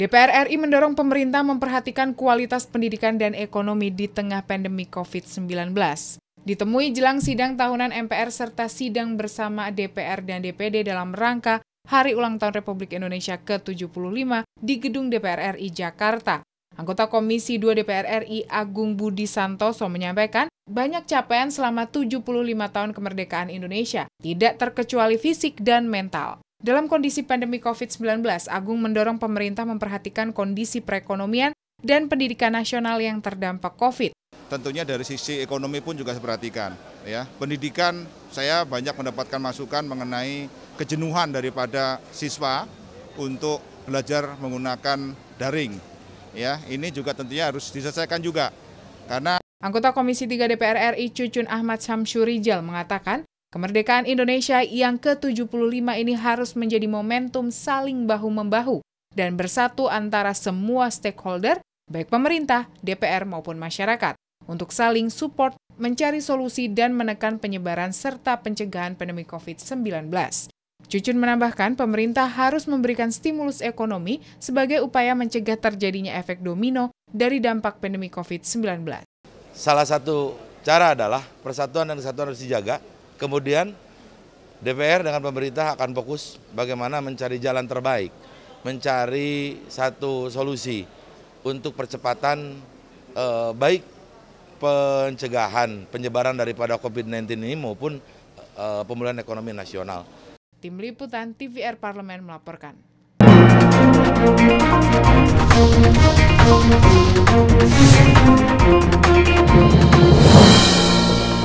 DPR RI mendorong pemerintah memperhatikan kualitas pendidikan dan ekonomi di tengah pandemi COVID-19. Ditemui jelang sidang tahunan MPR serta sidang bersama DPR dan DPD dalam rangka Hari Ulang Tahun Republik Indonesia ke-75 di Gedung DPR RI Jakarta. Anggota Komisi 2 DPR RI Agung Budi Santoso menyampaikan, banyak capaian selama 75 tahun kemerdekaan Indonesia, tidak terkecuali fisik dan mental. Dalam kondisi pandemi COVID-19, Agung mendorong pemerintah memperhatikan kondisi perekonomian dan pendidikan nasional yang terdampak COVID. Tentunya dari sisi ekonomi pun juga diperhatikan. Ya, pendidikan saya banyak mendapatkan masukan mengenai kejenuhan daripada siswa untuk belajar menggunakan daring. Ya, ini juga tentunya harus diselesaikan juga karena Anggota Komisi 3 DPR RI Cucun Ahmad Samsurijal mengatakan Kemerdekaan Indonesia yang ke-75 ini harus menjadi momentum saling bahu-membahu dan bersatu antara semua stakeholder, baik pemerintah, DPR maupun masyarakat, untuk saling support, mencari solusi dan menekan penyebaran serta pencegahan pandemi COVID-19. Cucun menambahkan pemerintah harus memberikan stimulus ekonomi sebagai upaya mencegah terjadinya efek domino dari dampak pandemi COVID-19. Salah satu cara adalah persatuan dan kesatuan harus dijaga, Kemudian DPR dengan pemerintah akan fokus bagaimana mencari jalan terbaik, mencari satu solusi untuk percepatan eh, baik pencegahan penyebaran daripada COVID-19 ini maupun eh, pemulihan ekonomi nasional. Tim Liputan TVR Parlemen melaporkan.